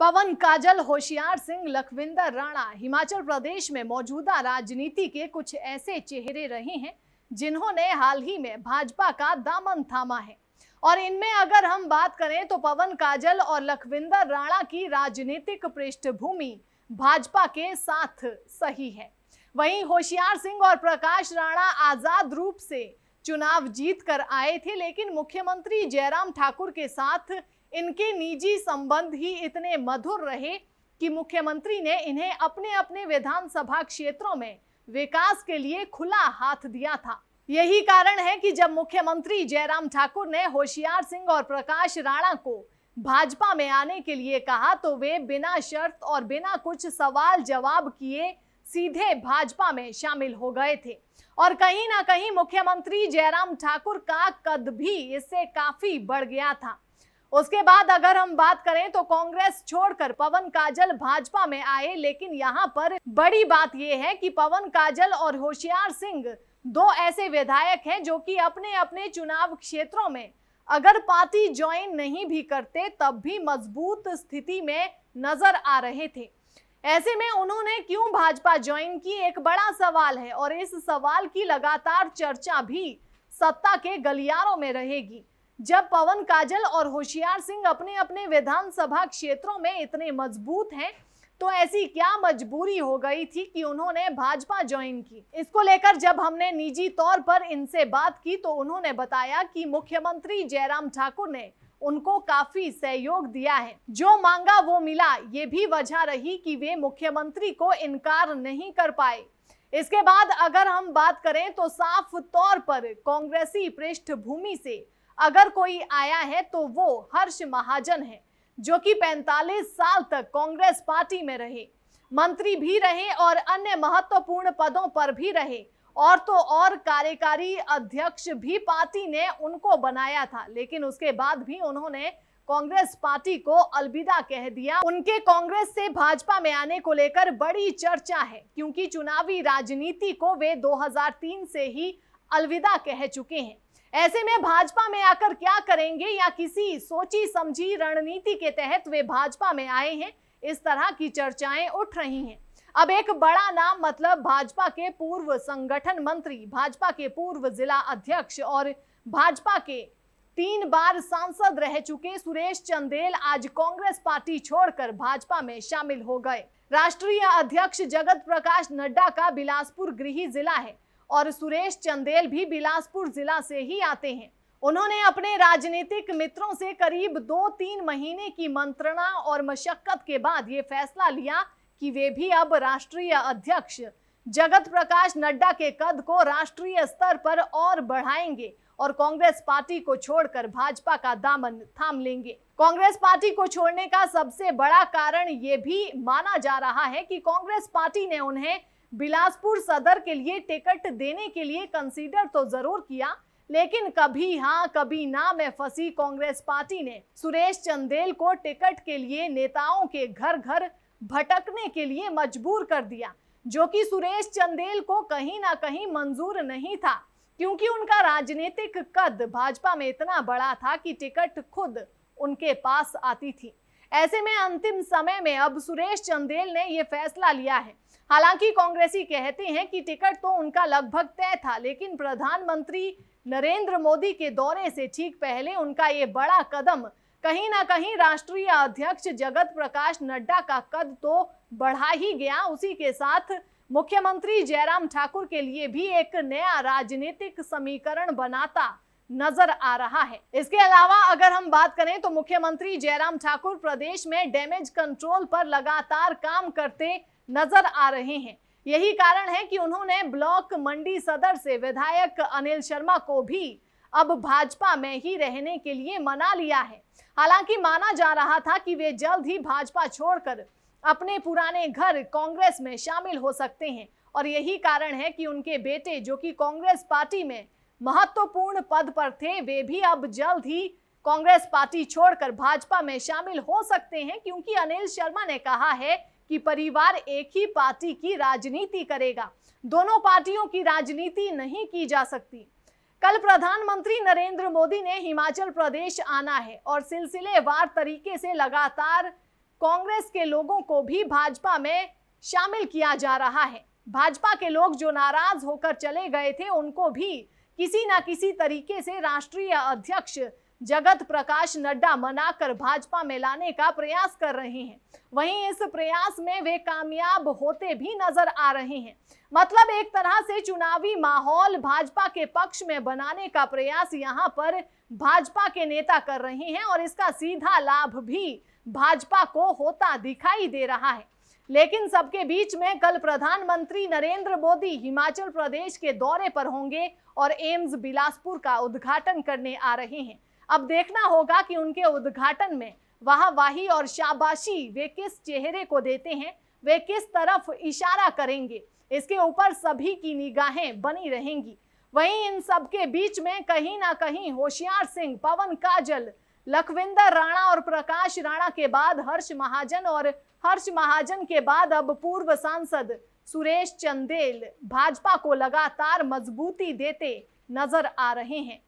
पवन काजल होशियार सिंह लखविंदर राणा हिमाचल प्रदेश में मौजूदा राजनीति के कुछ ऐसे चेहरे रहे हैं जिन्होंने हाल ही में भाजपा का दामन थामा है और इनमें अगर हम बात करें तो पवन काजल और लखविंदर राणा की राजनीतिक पृष्ठभूमि भाजपा के साथ सही है वहीं होशियार सिंह और प्रकाश राणा आजाद रूप से चुनाव जीत कर आए थे लेकिन मुख्यमंत्री जयराम ठाकुर के साथ इनके निजी संबंध ही इतने मधुर रहे कि मुख्यमंत्री ने इन्हें अपने अपने विधानसभा क्षेत्रों में विकास के लिए खुला हाथ दिया था यही कारण है कि जब मुख्यमंत्री जयराम ठाकुर ने होशियार सिंह और प्रकाश राणा को भाजपा में आने के लिए कहा तो वे बिना शर्त और बिना कुछ सवाल जवाब किए सीधे भाजपा में शामिल हो गए थे और कहीं ना कहीं मुख्यमंत्री जयराम ठाकुर का कद भी इससे काफी बढ़ गया था उसके बाद अगर हम बात करें तो कांग्रेस छोड़कर पवन काजल भाजपा में आए लेकिन यहाँ पर बड़ी बात यह है कि पवन काजल और होशियार सिंह दो ऐसे विधायक हैं जो कि अपने अपने चुनाव क्षेत्रों में अगर पार्टी ज्वाइन नहीं भी करते तब भी मजबूत स्थिति में नजर आ रहे थे ऐसे में उन्होंने क्यों भाजपा ज्वाइन की एक बड़ा सवाल है और इस सवाल की लगातार चर्चा भी सत्ता के गलियारों में रहेगी जब पवन काजल और होशियार सिंह अपने अपने विधानसभा क्षेत्रों में इतने मजबूत हैं तो ऐसी क्या मजबूरी हो गई थी कि उन्होंने भाजपा ज्वाइन की इसको लेकर जब हमने निजी तौर पर इनसे बात की तो उन्होंने बताया कि मुख्यमंत्री जयराम ठाकुर ने उनको काफी सहयोग दिया है जो मांगा वो मिला ये भी वजह रही कि वे मुख्यमंत्री को इनकार नहीं कर पाए इसके बाद अगर हम बात करें तो साफ तौर पर कांग्रेसी पृष्ठभूमि से अगर कोई आया है तो वो हर्ष महाजन है जो कि 45 साल तक कांग्रेस पार्टी में रहे मंत्री भी रहे और अन्य महत्वपूर्ण पदों पर भी रहे और तो और कार्यकारी अध्यक्ष भी पार्टी ने उनको बनाया था लेकिन उसके बाद भी उन्होंने कांग्रेस पार्टी को अलविदा कह दिया उनके कांग्रेस से भाजपा में आने को लेकर बड़ी चर्चा है क्योंकि चुनावी राजनीति को वे 2003 से ही अलविदा कह चुके हैं ऐसे में भाजपा में आकर क्या करेंगे या किसी सोची समझी रणनीति के तहत वे भाजपा में आए हैं इस तरह की चर्चाएं उठ रही हैं अब एक बड़ा नाम मतलब भाजपा के पूर्व संगठन मंत्री भाजपा के पूर्व जिला अध्यक्ष और भाजपा के तीन बार सांसद रह चुके सुरेश चंदेल आज कांग्रेस पार्टी छोड़कर भाजपा में शामिल हो गए राष्ट्रीय अध्यक्ष जगत प्रकाश नड्डा का बिलासपुर गृह जिला है और सुरेश चंदेल भी बिलासपुर जिला से ही आते हैं उन्होंने अपने राजनीतिक मित्रों से करीब दो तीन महीने की मंत्रणा और मशक्कत के बाद ये फैसला लिया कि वे भी अब राष्ट्रीय अध्यक्ष जगत प्रकाश नड्डा के कद को राष्ट्रीय स्तर पर और बढ़ाएंगे और कांग्रेस पार्टी को छोड़कर भाजपा का दामन थाम लेंगे कांग्रेस पार्टी को छोड़ने का सबसे बड़ा कारण ये भी माना जा रहा है कि कांग्रेस पार्टी ने उन्हें बिलासपुर सदर के लिए टिकट देने के लिए कंसीडर तो जरूर किया लेकिन कभी हाँ कभी ना में फंसी कांग्रेस पार्टी ने सुरेश चंदेल को टिकट के लिए नेताओं के घर घर भटकने के लिए मजबूर कर दिया जो कि सुरेश चंदेल को कहीं ना कहीं मंजूर नहीं था क्योंकि उनका राजनीतिक कद भाजपा में इतना बड़ा था कि टिकट खुद उनके पास आती थी ऐसे में अंतिम समय में अब सुरेश चंदेल ने ये फैसला लिया है हालांकि कांग्रेसी कहते हैं कि टिकट तो उनका लगभग तय था लेकिन प्रधानमंत्री नरेंद्र मोदी के दौरे से ठीक पहले उनका ये बड़ा कदम कहीं ना कहीं राष्ट्रीय अध्यक्ष जगत प्रकाश नड्डा का कद तो बढ़ा ही गया उसी के साथ मुख्यमंत्री जयराम ठाकुर के लिए भी एक नया राजनीतिक समीकरण बनाता नजर आ रहा है इसके अलावा अगर हम बात करें तो मुख्यमंत्री जयराम ठाकुर प्रदेश में डैमेज कंट्रोल पर लगातार काम करते नजर आ रहे हैं यही कारण है कि उन्होंने ब्लॉक मंडी सदर से विधायक अनिल शर्मा को भी अब भाजपा में ही रहने के लिए मना लिया है हालांकि माना जा रहा था कि वे जल्द ही भाजपा छोड़कर अपने पुराने घर कांग्रेस में शामिल हो सकते हैं और यही कारण है कि उनके बेटे जो कि कांग्रेस पार्टी में महत्वपूर्ण पद पर थे वे भी अब जल्द ही कांग्रेस पार्टी छोड़कर भाजपा में शामिल हो सकते हैं क्योंकि अनिल शर्मा ने कहा है कि परिवार एक ही पार्टी की राजनीति करेगा दोनों पार्टियों की राजनीति नहीं की जा सकती कल प्रधानमंत्री नरेंद्र मोदी ने हिमाचल प्रदेश आना है और सिलसिलेवार तरीके से लगातार कांग्रेस के लोगों को भी भाजपा में शामिल किया जा रहा है भाजपा के लोग जो नाराज होकर चले गए थे उनको भी किसी ना किसी तरीके से राष्ट्रीय अध्यक्ष जगत प्रकाश नड्डा मनाकर भाजपा में लाने का प्रयास कर रहे हैं वहीं इस प्रयास में वे कामयाब होते भी नजर आ रहे हैं मतलब एक तरह से चुनावी माहौल भाजपा के पक्ष में बनाने का प्रयास यहां पर भाजपा के नेता कर रहे हैं और इसका सीधा लाभ भी भाजपा को होता दिखाई दे रहा है लेकिन सबके बीच में कल प्रधानमंत्री नरेंद्र मोदी हिमाचल प्रदेश के दौरे पर होंगे और एम्स बिलासपुर का उद्घाटन करने आ रहे हैं अब देखना होगा कि उनके उद्घाटन में वाहवाही और शाबाशी वे किस चेहरे को देते हैं वे किस तरफ इशारा करेंगे इसके ऊपर सभी की निगाहें बनी रहेंगी वहीं इन सबके बीच में कहीं ना कहीं होशियार सिंह पवन काजल लखविंदर राणा और प्रकाश राणा के बाद हर्ष महाजन और हर्ष महाजन के बाद अब पूर्व सांसद सुरेश चंदेल भाजपा को लगातार मजबूती देते नजर आ रहे हैं